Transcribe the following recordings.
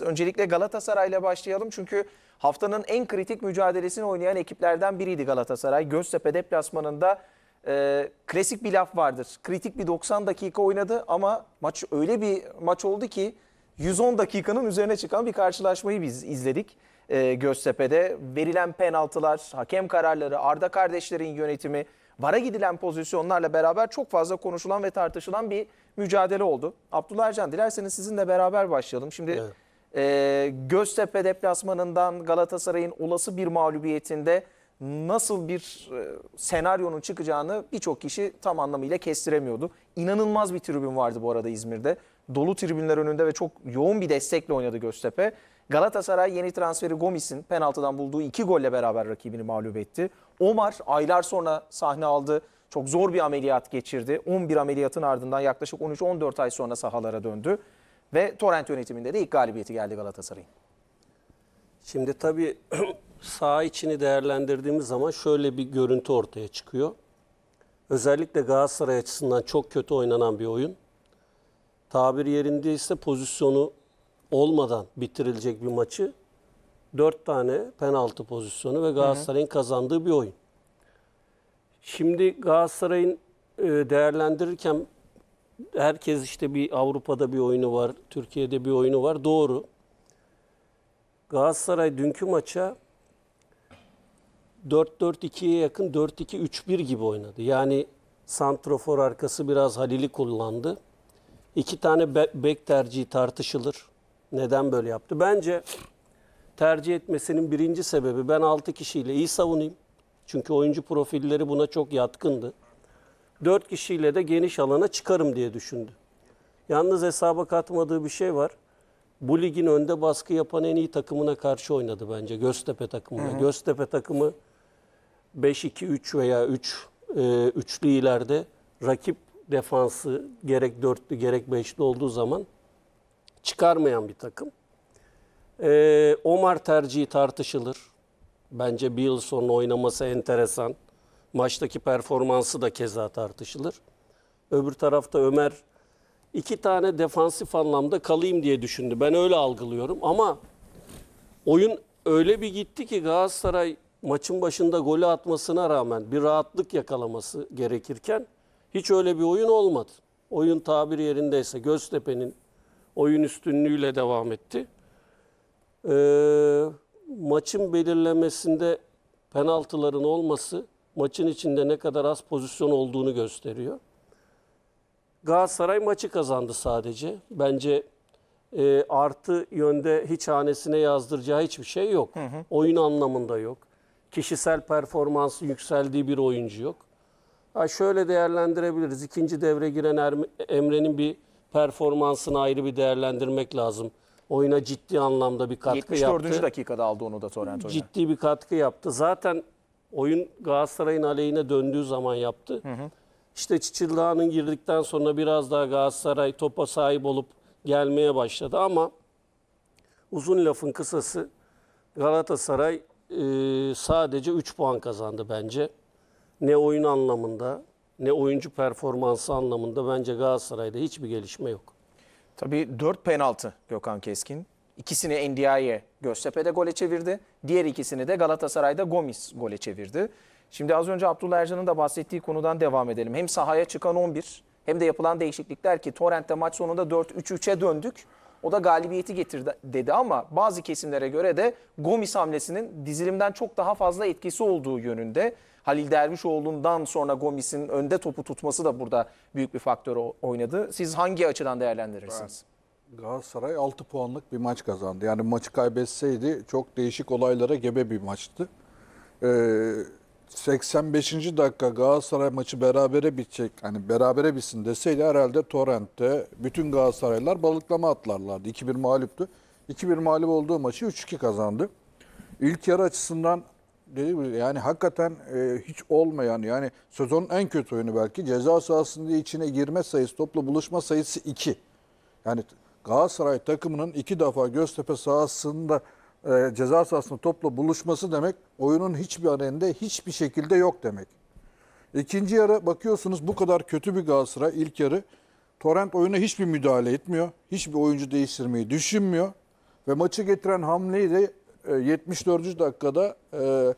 Öncelikle Galatasaray'la başlayalım çünkü haftanın en kritik mücadelesini oynayan ekiplerden biriydi Galatasaray. Göztepe deplasmanında e, klasik bir laf vardır. Kritik bir 90 dakika oynadı ama maç öyle bir maç oldu ki 110 dakikanın üzerine çıkan bir karşılaşmayı biz izledik e, Göztepe'de. Verilen penaltılar, hakem kararları, Arda kardeşlerin yönetimi, VAR'a gidilen pozisyonlarla beraber çok fazla konuşulan ve tartışılan bir mücadele oldu. Abdullah Ercan dilerseniz sizinle beraber başlayalım. Şimdi... Evet. E, Göztepe deplasmanından Galatasaray'ın olası bir mağlubiyetinde nasıl bir e, senaryonun çıkacağını birçok kişi tam anlamıyla kestiremiyordu. İnanılmaz bir tribün vardı bu arada İzmir'de. Dolu tribünler önünde ve çok yoğun bir destekle oynadı Göztepe. Galatasaray yeni transferi Gomis'in penaltıdan bulduğu iki golle beraber rakibini mağlup etti. Omar aylar sonra sahne aldı. Çok zor bir ameliyat geçirdi. 11 ameliyatın ardından yaklaşık 13-14 ay sonra sahalara döndü. Ve Torrent yönetiminde de ilk galibiyeti geldi Galatasaray'ın. Şimdi tabii sağ içini değerlendirdiğimiz zaman şöyle bir görüntü ortaya çıkıyor. Özellikle Galatasaray açısından çok kötü oynanan bir oyun. Tabir yerinde ise pozisyonu olmadan bitirilecek bir maçı. Dört tane penaltı pozisyonu ve Galatasaray'ın kazandığı bir oyun. Şimdi Galatasaray'ın e, değerlendirirken herkes işte bir Avrupa'da bir oyunu var, Türkiye'de bir oyunu var. Doğru. Galatasaray dünkü maça 4-4-2'ye yakın 4-2-3-1 gibi oynadı. Yani santrofor arkası biraz Halil'i kullandı. İki tane bek tercihi tartışılır. Neden böyle yaptı? Bence tercih etmesinin birinci sebebi ben 6 kişiyle iyi savunayım. Çünkü oyuncu profilleri buna çok yatkındı. 4 kişiyle de geniş alana çıkarım diye düşündü. Yalnız hesaba katmadığı bir şey var. Bu ligin önde baskı yapan en iyi takımına karşı oynadı bence Göztepe takımına. Hı hı. Göztepe takımı 5-2-3 veya 3 e, üçlü ileride rakip defansı gerek dörtlü gerek beşli olduğu zaman çıkarmayan bir takım. E, Omar tercihi tartışılır. Bence bir yıl sonra oynaması enteresan. Maçtaki performansı da keza tartışılır. Öbür tarafta Ömer iki tane defansif anlamda kalayım diye düşündü. Ben öyle algılıyorum ama oyun öyle bir gitti ki Galatasaray maçın başında golü atmasına rağmen bir rahatlık yakalaması gerekirken hiç öyle bir oyun olmadı. Oyun tabir yerindeyse Göztepe'nin oyun üstünlüğüyle devam etti. Ee, maçın belirlemesinde penaltıların olması maçın içinde ne kadar az pozisyon olduğunu gösteriyor. Galatasaray maçı kazandı sadece. Bence e, artı yönde hiç hanesine yazdıracağı hiçbir şey yok. Hı hı. Oyun anlamında yok. Kişisel performansı yükseldiği bir oyuncu yok. Ha şöyle değerlendirebiliriz. İkinci devre giren Emre'nin bir performansını ayrı bir değerlendirmek lazım. Oyuna ciddi anlamda bir katkı 74. yaptı. 74. dakikada aldı onu da Torrent Ciddi bir katkı yaptı. Zaten oyun Galatasaray'ın aleyhine döndüğü zaman yaptı. Hı hı. İşte Çiçilla'nın girdikten sonra biraz daha Galatasaray topa sahip olup gelmeye başladı ama uzun lafın kısası Galatasaray e, sadece 3 puan kazandı bence. Ne oyun anlamında ne oyuncu performansı anlamında bence Galatasaray'da hiçbir gelişme yok. Tabii 4 penaltı Gökhan Keskin. İkisini Endia'ya Göztepe'de gole çevirdi. Diğer ikisini de Galatasaray'da Gomis gole çevirdi. Şimdi az önce Abdullah Ercan'ın da bahsettiği konudan devam edelim. Hem sahaya çıkan 11 hem de yapılan değişiklikler ki Torrent'te maç sonunda 4-3-3'e döndük. O da galibiyeti getirdi dedi ama bazı kesimlere göre de Gomis hamlesinin dizilimden çok daha fazla etkisi olduğu yönünde. Halil Dervişoğlu'ndan sonra Gomis'in önde topu tutması da burada büyük bir faktör oynadı. Siz hangi açıdan değerlendirirsiniz? Evet. Galatasaray 6 puanlık bir maç kazandı. Yani maçı kaybetseydi çok değişik olaylara gebe bir maçtı. Ee, 85. dakika Galatasaray maçı berabere bitecek. Hani berabere bitsin deseydi herhalde Torrent'te bütün Galatasaraylar balıklama atlarlardı. 2-1 mağluptu. 2-1 mağlup olduğu maçı 3-2 kazandı. İlk yarı açısından dediğim gibi yani hakikaten e, hiç olmayan yani sezonun en kötü oyunu belki ceza sahasında içine girme sayısı topla buluşma sayısı 2. Yani Galatasaray takımının iki defa Göztepe sahasında e, ceza sahasında topla buluşması demek oyunun hiçbir areninde hiçbir şekilde yok demek. İkinci yarı bakıyorsunuz bu kadar kötü bir Galatasaray ilk yarı. Torrent oyuna hiçbir müdahale etmiyor. Hiçbir oyuncu değiştirmeyi düşünmüyor. Ve maçı getiren hamleyi de 74. E, dakikada e,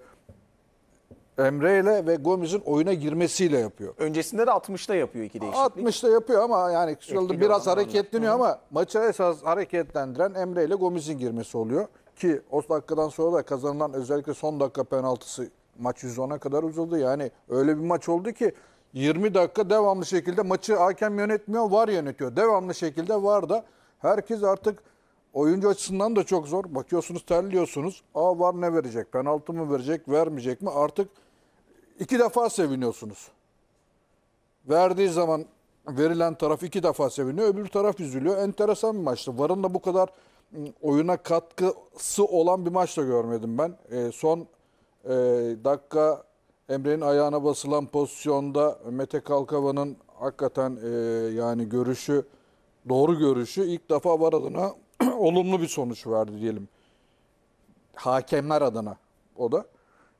Emre ile ve Gomez'in oyuna girmesiyle yapıyor. Öncesinde de 60'ta yapıyor iki değişiklik. 60'ta yapıyor ama yani Etkili biraz hareketleniyor Hı. ama maça esas hareketlendiren Emre ile Gomez'in girmesi oluyor. Ki o dakikadan sonra da kazanılan özellikle son dakika penaltısı maç 110'a kadar uzadı. Yani öyle bir maç oldu ki 20 dakika devamlı şekilde maçı hakem yönetmiyor, var yönetiyor. Devamlı şekilde var da herkes artık oyuncu açısından da çok zor. Bakıyorsunuz terliyorsunuz. Aa var ne verecek? Penaltı mı verecek, vermeyecek mi? Artık iki defa seviniyorsunuz. Verdiği zaman verilen taraf iki defa seviniyor, öbür taraf üzülüyor. Enteresan bir maçtı. Varın da bu kadar ıı, oyuna katkısı olan bir maç da görmedim ben. E, son e, dakika Emre'nin ayağına basılan pozisyonda Mete Kalkava'nın hakikaten e, yani görüşü, doğru görüşü ilk defa var adına olumlu bir sonuç verdi diyelim. Hakemler adına o da.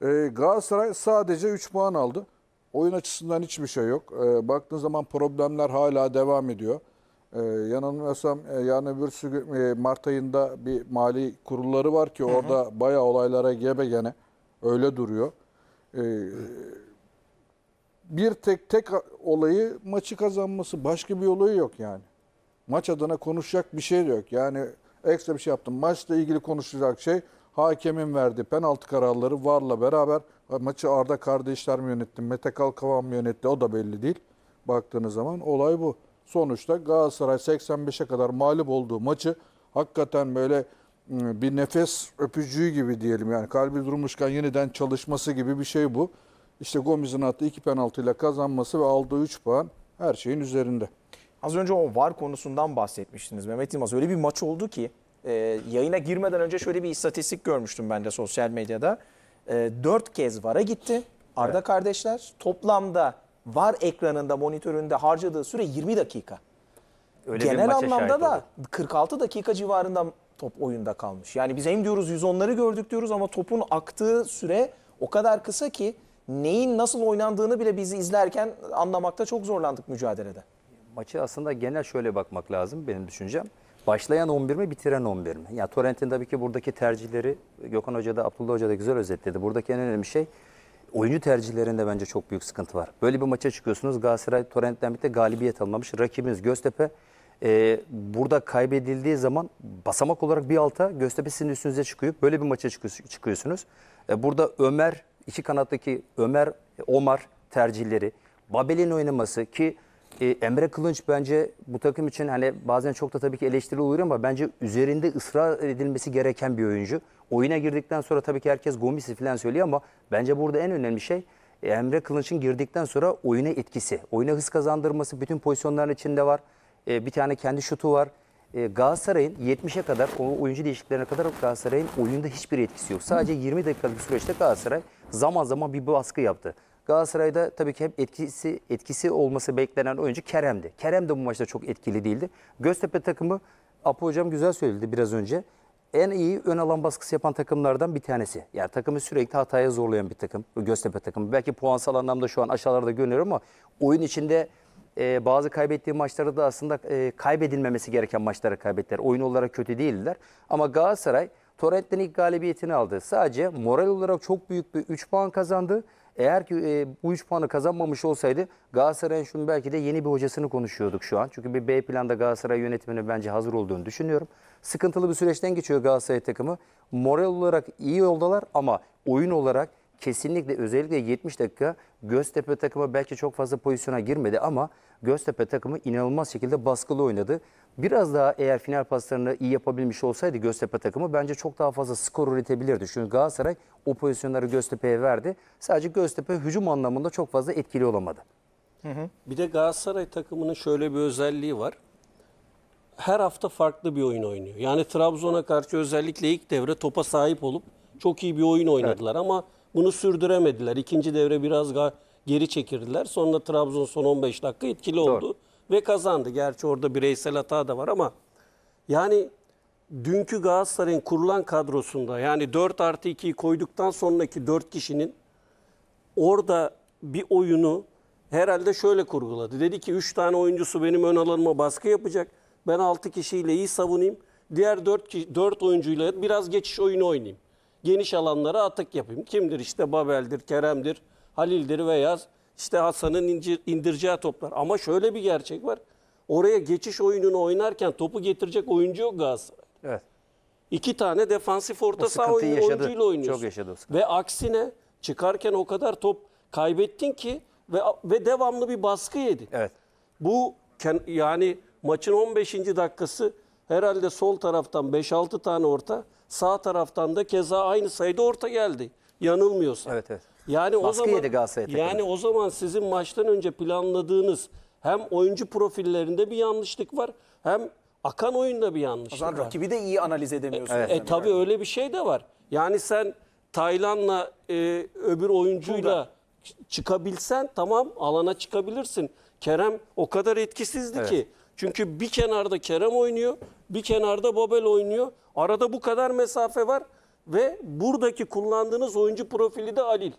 E, Galatasaray sadece 3 puan aldı. Oyun açısından hiçbir şey yok. E, baktığın zaman problemler hala devam ediyor. E, yanılmıyorsam e, yani öbür e, Mart ayında bir mali kurulları var ki orada hı hı. bayağı olaylara gebe gene. Öyle duruyor. E, bir tek tek olayı maçı kazanması. Başka bir olayı yok yani. Maç adına konuşacak bir şey yok. Yani ekstra bir şey yaptım. Maçla ilgili konuşacak şey Hakemin verdiği penaltı kararları VAR'la beraber maçı Arda kardeşler mi yönetti, Mete Kalkavan mı yönetti o da belli değil. Baktığınız zaman olay bu. Sonuçta Galatasaray 85'e kadar mağlup olduğu maçı hakikaten böyle ıı, bir nefes öpücüğü gibi diyelim. Yani kalbi durmuşken yeniden çalışması gibi bir şey bu. İşte Gomez'in attığı iki penaltıyla kazanması ve aldığı 3 puan her şeyin üzerinde. Az önce o VAR konusundan bahsetmiştiniz Mehmet Yılmaz. Öyle bir maç oldu ki e, yayına girmeden önce şöyle bir istatistik görmüştüm ben de sosyal medyada. E, ee, 4 kez VAR'a gitti Arda evet. kardeşler. Toplamda VAR ekranında monitöründe harcadığı süre 20 dakika. Öyle Genel anlamda da oldu. 46 dakika civarında top oyunda kalmış. Yani biz hem diyoruz 110'ları gördük diyoruz ama topun aktığı süre o kadar kısa ki neyin nasıl oynandığını bile bizi izlerken anlamakta çok zorlandık mücadelede. Maçı aslında genel şöyle bakmak lazım benim düşüncem. Başlayan 11 mi, bitiren 11 mi? Yani Torrent'in tabii ki buradaki tercihleri Gökhan Hoca da Abdullah Hoca da güzel özetledi. Buradaki en önemli şey oyuncu tercihlerinde bence çok büyük sıkıntı var. Böyle bir maça çıkıyorsunuz. Galatasaray Torrent'ten birlikte galibiyet almamış. Rakibiniz Göztepe. Ee, burada kaybedildiği zaman basamak olarak bir alta Göztepe sizin üstünüze çıkıyor. Böyle bir maça çıkıyorsunuz. Ee, burada Ömer, iki kanattaki Ömer, Omar tercihleri. Babel'in oynaması ki e, Emre Kılınç bence bu takım için hani bazen çok da tabii ki eleştiri oluyor ama bence üzerinde ısrar edilmesi gereken bir oyuncu. Oyuna girdikten sonra tabii ki herkes Gomis'i falan söylüyor ama bence burada en önemli şey e, Emre Kılınç'ın girdikten sonra oyuna etkisi. Oyuna hız kazandırması bütün pozisyonların içinde var. E, bir tane kendi şutu var. E, Galatasaray'ın 70'e kadar, o oyuncu değişikliklerine kadar Galatasaray'ın oyunda hiçbir etkisi yok. Sadece 20 dakikalık süreçte Galatasaray zaman zaman bir baskı yaptı. Galatasaray'da tabii ki hep etkisi etkisi olması beklenen oyuncu Kerem'di. Kerem de bu maçta çok etkili değildi. Göztepe takımı Apo hocam güzel söyledi biraz önce. En iyi ön alan baskısı yapan takımlardan bir tanesi. Yani takımı sürekli hataya zorlayan bir takım. Göztepe takımı. Belki puansal anlamda şu an aşağılarda görünüyor ama oyun içinde e, bazı kaybettiği maçları da aslında e, kaybedilmemesi gereken maçları kaybettiler. Oyun olarak kötü değildiler. Ama Galatasaray Torrent'ten ilk galibiyetini aldı. Sadece moral olarak çok büyük bir 3 puan kazandı. Eğer ki e, bu 3 puanı kazanmamış olsaydı Galatasaray'ın şunu belki de yeni bir hocasını konuşuyorduk şu an. Çünkü bir B planda Galatasaray yönetimine bence hazır olduğunu düşünüyorum. Sıkıntılı bir süreçten geçiyor Galatasaray takımı. Moral olarak iyi yoldalar ama oyun olarak kesinlikle özellikle 70 dakika Göztepe takımı belki çok fazla pozisyona girmedi ama Göztepe takımı inanılmaz şekilde baskılı oynadı. Biraz daha eğer final paslarını iyi yapabilmiş olsaydı Göztepe takımı bence çok daha fazla skor üretebilirdi. Çünkü Galatasaray o pozisyonları Göztepe'ye verdi. Sadece Göztepe hücum anlamında çok fazla etkili olamadı. Hı hı. Bir de Galatasaray takımının şöyle bir özelliği var. Her hafta farklı bir oyun oynuyor. Yani Trabzon'a karşı özellikle ilk devre topa sahip olup çok iyi bir oyun oynadılar evet. ama bunu sürdüremediler. İkinci devre biraz geri çekirdiler. Sonra Trabzon son 15 dakika etkili Doğru. oldu ve kazandı. Gerçi orada bireysel hata da var ama yani dünkü Galatasaray'ın kurulan kadrosunda yani 4 artı 2'yi koyduktan sonraki 4 kişinin orada bir oyunu herhalde şöyle kurguladı. Dedi ki 3 tane oyuncusu benim ön alanıma baskı yapacak. Ben 6 kişiyle iyi savunayım. Diğer 4, 4 oyuncuyla biraz geçiş oyunu oynayayım geniş alanlara atık yapayım. Kimdir? işte Babel'dir, Kerem'dir, Halil'dir veya işte Hasan'ın indireceği toplar. Ama şöyle bir gerçek var. Oraya geçiş oyununu oynarken topu getirecek oyuncu yok Galatasaray. Evet. İki tane defansif orta saha oyuncuyla oynuyorsun. Çok yaşadı Ve aksine çıkarken o kadar top kaybettin ki ve, ve devamlı bir baskı yedin. Evet. Bu yani maçın 15. dakikası herhalde sol taraftan 5-6 tane orta Sağ taraftan da keza aynı sayıda orta geldi. Yanılmıyorsa. Evet evet. Yani Baskı o zaman yedi Yani o zaman sizin maçtan önce planladığınız hem oyuncu profillerinde bir yanlışlık var hem akan oyunda bir O yanlışlık zaman var. rakibi de iyi analiz edemiyorsun. Evet. E, e tabii öyle bir şey de var. Yani sen Taylan'la e, öbür oyuncuyla ç- çıkabilsen tamam alana çıkabilirsin. Kerem o kadar etkisizdi ki. Çünkü bir kenarda Kerem oynuyor, bir kenarda Bobel oynuyor. Arada bu kadar mesafe var ve buradaki kullandığınız oyuncu profili de Halil.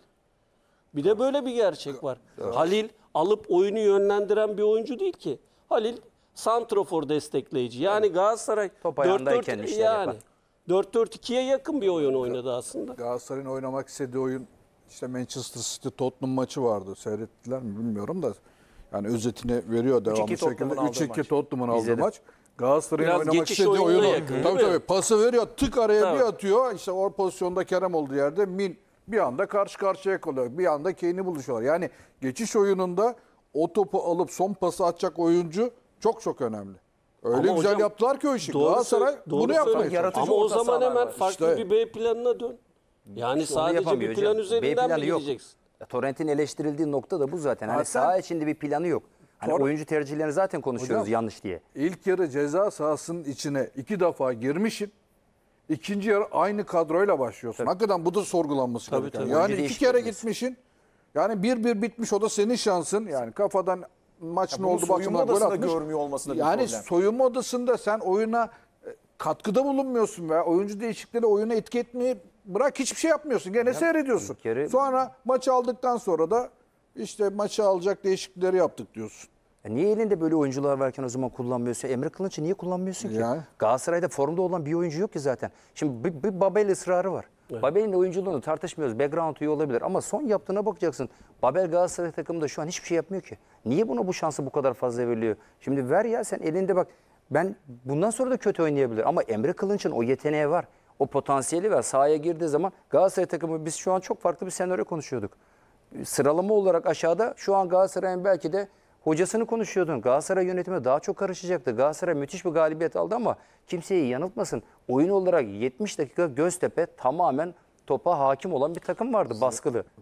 Bir de böyle bir gerçek var. Evet. Halil alıp oyunu yönlendiren bir oyuncu değil ki. Halil santrofor destekleyici. Yani evet. Galatasaray 4-4 hani yani 4-4-2'ye yakın bir oyun oynadı aslında. Galatasaray'ın oynamak istediği oyun işte Manchester City Tottenham maçı vardı. Seyrettiler mi bilmiyorum da yani özetini veriyor devamlı şekilde. 3-2 Tottenham'ın aldığı maç. Galatasaray'ın Biraz oynamak istediği oyunu. yakın, değil tabii mi? tabii. Pası veriyor, tık araya Tabii. bir atıyor. İşte o pozisyonda Kerem olduğu yerde min bir anda karşı karşıya kalıyor. Bir anda Kane'i buluşuyorlar. Yani geçiş oyununda o topu alıp son pası atacak oyuncu çok çok önemli. Öyle Ama güzel hocam, yaptılar ki o işi. doğru Galatasaray doğru bunu yapmaya Yaratıcı Ama o zaman hemen var. farklı İşte- bir B planına dön. Yani İşte sadece bir plan hocam. B planı mi yok. gideceksin? Torrent'in eleştirildiği nokta da bu zaten. Hani Zaten- saha içinde bir planı yok. Hani Sonra, oyuncu tercihlerini zaten konuşuyoruz hocam, yanlış diye. İlk yarı ceza sahasının içine iki defa girmişim. İkinci yarı aynı kadroyla başlıyorsun. Tabii. Hakikaten bu da sorgulanması tabii, gereken. Tabii. Yani Önce iki kere gitmişsin. Yani bir bir bitmiş o da senin şansın. Yani kafadan maç ne oldu bakımına gol atmış. görmüyor olmasında bir Yani problem. soyunma odasında sen oyuna e, katkıda bulunmuyorsun ve oyuncu değişikleri oyuna etki etmeyi bırak hiçbir şey yapmıyorsun. Gene ya, seyrediyorsun. Kere... Sonra maç aldıktan sonra da işte maçı alacak değişiklikleri yaptık diyorsun. Ya e niye elinde böyle oyuncular varken o zaman kullanmıyorsun? E, Emre Kılınç'ı niye kullanmıyorsun ki? Yani. Galatasaray'da formda olan bir oyuncu yok ki zaten. Şimdi bir, bir Babel ısrarı var. Evet. Babel'in oyunculuğunu tartışmıyoruz. Background iyi olabilir ama son yaptığına bakacaksın. Babel Galatasaray takımında şu an hiçbir şey yapmıyor ki. Niye buna bu şansı bu kadar fazla veriliyor? Şimdi ver ya sen elinde bak. Ben bundan sonra da kötü oynayabilir ama Emre Kılınç'ın o yeteneği var. O potansiyeli var. Sahaya girdiği zaman Galatasaray takımı biz şu an çok farklı bir senaryo konuşuyorduk sıralama olarak aşağıda şu an Galatasaray'ın belki de hocasını konuşuyordun. Galatasaray yönetimi daha çok karışacaktı. Galatasaray müthiş bir galibiyet aldı ama kimseyi yanıltmasın. Oyun olarak 70 dakika Göztepe tamamen topa hakim olan bir takım vardı baskılı.